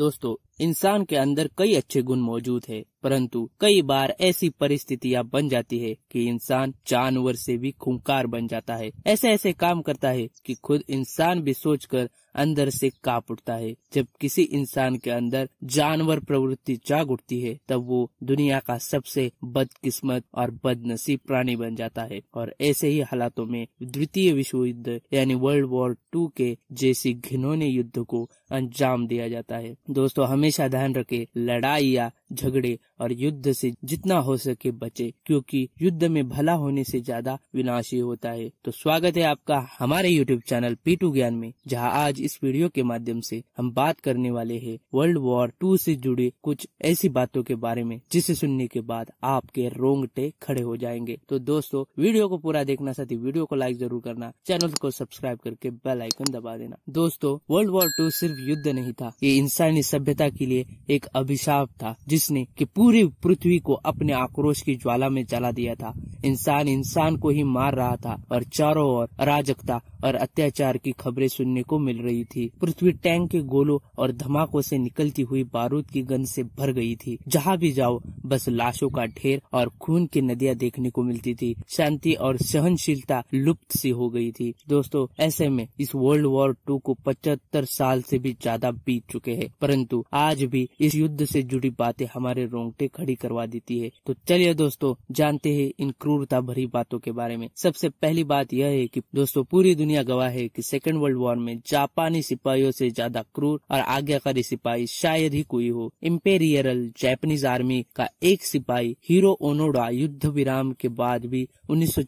दोस्तों इंसान के अंदर कई अच्छे गुण मौजूद है परंतु कई बार ऐसी परिस्थितियां बन जाती है कि इंसान जानवर से भी खूंखार बन जाता है ऐसे ऐसे काम करता है कि खुद इंसान भी सोचकर अंदर से काप उठता है जब किसी इंसान के अंदर जानवर प्रवृत्ति जाग उठती है तब वो दुनिया का सबसे बदकिस्मत और बदनसीब प्राणी बन जाता है और ऐसे ही हालातों में द्वितीय विश्व युद्ध यानी वर्ल्ड वॉर टू के जैसी घिनौने युद्ध को अंजाम दिया जाता है दोस्तों हमेशा ध्यान रखे लड़ाई या झगड़े और युद्ध से जितना हो सके बचे क्योंकि युद्ध में भला होने से ज्यादा विनाशी होता है तो स्वागत है आपका हमारे यूट्यूब चैनल पीटू ज्ञान में जहां आज इस वीडियो के माध्यम से हम बात करने वाले हैं वर्ल्ड वॉर टू से जुड़ी कुछ ऐसी बातों के बारे में जिसे सुनने के बाद आपके रोंगटे खड़े हो जाएंगे तो दोस्तों वीडियो को पूरा देखना साथ ही वीडियो को लाइक जरूर करना चैनल को सब्सक्राइब करके बेल आइकन दबा देना दोस्तों वर्ल्ड वॉर टू सिर्फ युद्ध नहीं था ये इंसानी सभ्यता के लिए एक अभिशाप था जिसने की पूरी पृथ्वी को अपने आक्रोश की ज्वाला में जला दिया था इंसान इंसान को ही मार रहा था और चारों ओर अराजकता और अत्याचार की खबरें सुनने को मिल रही थी पृथ्वी टैंक के गोलों और धमाकों से निकलती हुई बारूद की गंध से भर गई थी जहाँ भी जाओ बस लाशों का ढेर और खून की नदियाँ देखने को मिलती थी शांति और सहनशीलता लुप्त सी हो गई थी दोस्तों ऐसे में इस वर्ल्ड वॉर टू को पचहत्तर साल से भी ज्यादा बीत चुके हैं परंतु आज भी इस युद्ध से जुड़ी बातें हमारे रोंग रोंगटे खड़ी करवा देती है तो चलिए दोस्तों जानते हैं इन क्रूरता भरी बातों के बारे में सबसे पहली बात यह है कि दोस्तों पूरी दुनिया गवाह है कि सेकेंड वर्ल्ड वॉर में जापानी सिपाहियों से ज्यादा क्रूर और आज्ञाकारी सिपाही शायद ही कोई हो इम्पेरियरल जैपनीज आर्मी का एक सिपाही हीरो ओनोडा युद्ध विराम के बाद भी उन्नीस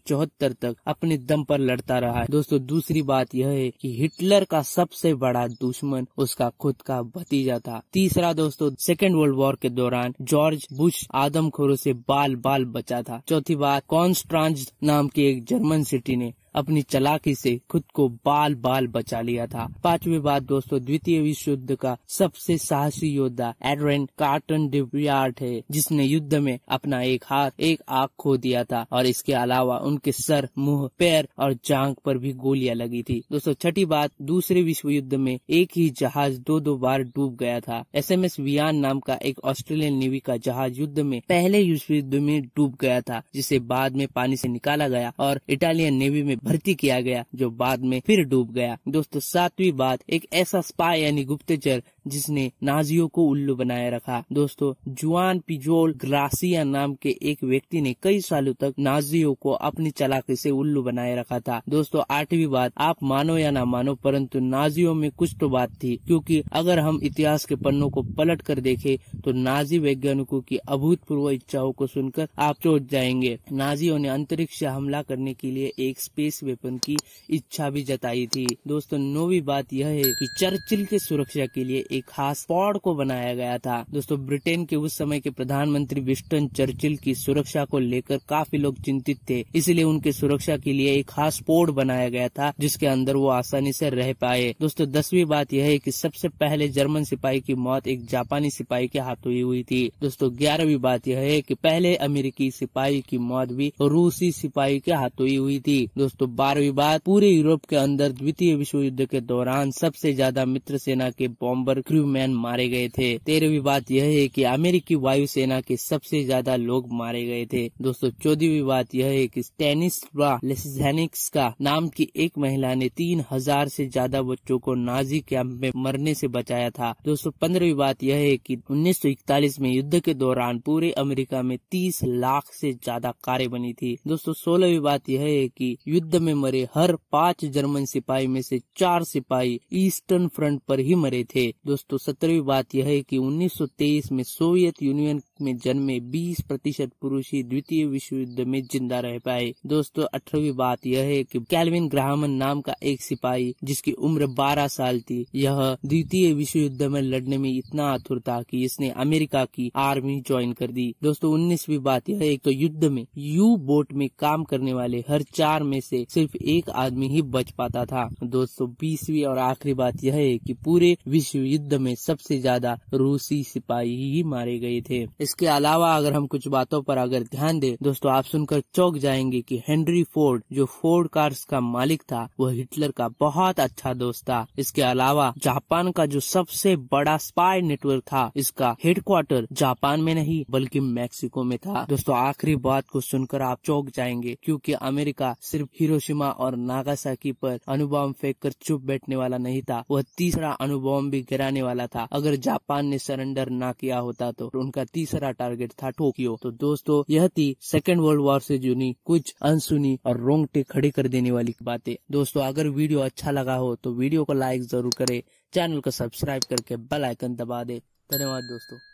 तक अपने दम पर लड़ता रहा है दोस्तों दूसरी बात यह है कि हिटलर का सबसे बड़ा दुश्मन उसका खुद का भतीजा था तीसरा दोस्तों सेकेंड वर्ल्ड वॉर के दौरान जॉर्ज जॉर्ज बुश आदमखोरों से बाल बाल बचा था चौथी बात कॉन्स्ट्रांज नाम की एक जर्मन सिटी ने अपनी चलाकी से खुद को बाल बाल बचा लिया था पांचवी बात दोस्तों द्वितीय विश्व युद्ध का सबसे साहसी योद्धा एडवेन कार्टन डिब्रियार्ट है जिसने युद्ध में अपना एक हाथ एक आँख खो दिया था और इसके अलावा उनके सर मुंह पैर और जांग पर भी गोलियां लगी थी दोस्तों छठी बात दूसरे विश्व युद्ध में एक ही जहाज दो दो बार डूब गया था एस एम एस वियान नाम का एक ऑस्ट्रेलियन नेवी का जहाज युद्ध में पहले विश्व युद्ध में डूब गया था जिसे बाद में पानी से निकाला गया और इटालियन नेवी में भर्ती किया गया जो बाद में फिर डूब गया दोस्तों सातवीं बात एक ऐसा स्पाई यानी गुप्तचर जिसने नाजियों को उल्लू बनाए रखा दोस्तों जुआन पिजोल ग्रासिया नाम के एक व्यक्ति ने कई सालों तक नाजियों को अपनी चलाकी से उल्लू बनाए रखा था दोस्तों आठवीं बात आप मानो या ना मानो परंतु नाजियों में कुछ तो बात थी क्योंकि अगर हम इतिहास के पन्नों को पलट कर देखे तो नाजी वैज्ञानिकों की अभूतपूर्व इच्छाओं को सुनकर आप चोट जाएंगे नाजियों ने अंतरिक्ष हमला करने के लिए एक स्पेस इस वेपन की इच्छा भी जताई थी दोस्तों नौवीं बात यह है कि चर्चिल के सुरक्षा के लिए एक खास पौड़ को बनाया गया था दोस्तों ब्रिटेन के उस समय के प्रधानमंत्री विस्टन चर्चिल की सुरक्षा को लेकर काफी लोग चिंतित थे इसलिए उनके सुरक्षा के लिए एक खास पोर्ड बनाया गया था जिसके अंदर वो आसानी से रह पाए दोस्तों दसवीं बात यह है कि सबसे पहले जर्मन सिपाही की मौत एक जापानी सिपाही के हाथों हुई हुई थी दोस्तों ग्यारहवीं बात यह है कि पहले अमेरिकी सिपाही की मौत भी रूसी सिपाही के हाथों हुई थी दोस्तों तो बारहवीं बार पूरे यूरोप के अंदर द्वितीय विश्व युद्ध के दौरान सबसे ज्यादा मित्र सेना के बॉम्बर क्रूमैन मारे गए थे तेरहवीं बात यह है कि अमेरिकी वायुसेना के सबसे ज्यादा लोग मारे गए थे दोस्तों चौदहवीं बात यह है कि स्टेनिस लेनिक्स का नाम की एक महिला ने तीन हजार से ज्यादा बच्चों को नाजी कैंप में मरने से बचाया था दोस्तों पंद्रहवीं बात यह है की उन्नीस में युद्ध के दौरान पूरे अमेरिका में तीस लाख ऐसी ज्यादा कारें बनी थी दोस्तों सोलहवीं बात यह है की युद्ध युद्ध में मरे हर पांच जर्मन सिपाही में से चार सिपाही ईस्टर्न फ्रंट पर ही मरे थे दोस्तों सत्रहवीं बात यह है कि 1923 में सोवियत यूनियन में जन्मे 20 प्रतिशत पुरुष ही द्वितीय विश्व युद्ध में जिंदा रह पाए दोस्तों अठारहवीं बात यह है कि कैलविन ग्राहम नाम का एक सिपाही जिसकी उम्र 12 साल थी यह द्वितीय विश्व युद्ध में लड़ने में इतना आतुर था कि इसने अमेरिका की आर्मी ज्वाइन कर दी दोस्तों उन्नीसवी बात यह है तो युद्ध में यू बोट में काम करने वाले हर चार में से सिर्फ एक आदमी ही बच पाता था दोस्तों बीसवीं और आखिरी बात यह है कि पूरे विश्व युद्ध में सबसे ज्यादा रूसी सिपाही ही मारे गए थे इसके अलावा अगर हम कुछ बातों पर अगर ध्यान दें दोस्तों आप सुनकर चौक जाएंगे कि हेनरी फोर्ड जो फोर्ड कार्स का मालिक था वो हिटलर का बहुत अच्छा दोस्त था इसके अलावा जापान का जो सबसे बड़ा स्पाई नेटवर्क था इसका हेडक्वार्टर जापान में नहीं बल्कि मैक्सिको में था दोस्तों आखिरी बात को सुनकर आप चौक जाएंगे क्योंकि अमेरिका सिर्फ हिरोशिमा और नागासाकी पर अनुबम फेंक कर चुप बैठने वाला नहीं था वह तीसरा अणुबॉम्ब भी गिराने वाला था अगर जापान ने सरेंडर ना किया होता तो उनका तीसरा तीसरा टारगेट था टोक्यो तो दोस्तों यह थी सेकेंड वर्ल्ड वॉर से जुड़ी कुछ अनसुनी और रोंगटे खड़े कर देने वाली बातें दोस्तों अगर वीडियो अच्छा लगा हो तो वीडियो को लाइक जरूर करे चैनल को सब्सक्राइब करके बेल आइकन दबा दे धन्यवाद दोस्तों